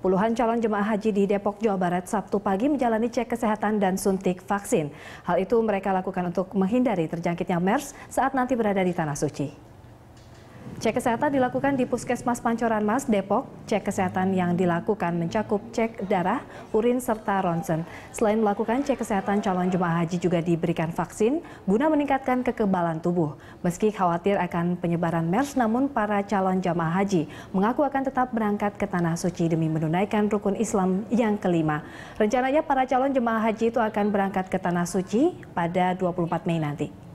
Puluhan calon jemaah haji di Depok, Jawa Barat Sabtu pagi menjalani cek kesehatan dan suntik vaksin. Hal itu mereka lakukan untuk menghindari terjangkitnya MERS saat nanti berada di Tanah Suci. Cek kesehatan dilakukan di Puskesmas Pancoran Mas, Depok. Cek kesehatan yang dilakukan mencakup cek darah, urin, serta ronsen. Selain melakukan cek kesehatan, calon jemaah haji juga diberikan vaksin guna meningkatkan kekebalan tubuh. Meski khawatir akan penyebaran MERS, namun para calon jemaah haji mengaku akan tetap berangkat ke Tanah Suci demi menunaikan rukun Islam yang kelima. Rencananya para calon jemaah haji itu akan berangkat ke Tanah Suci pada 24 Mei nanti.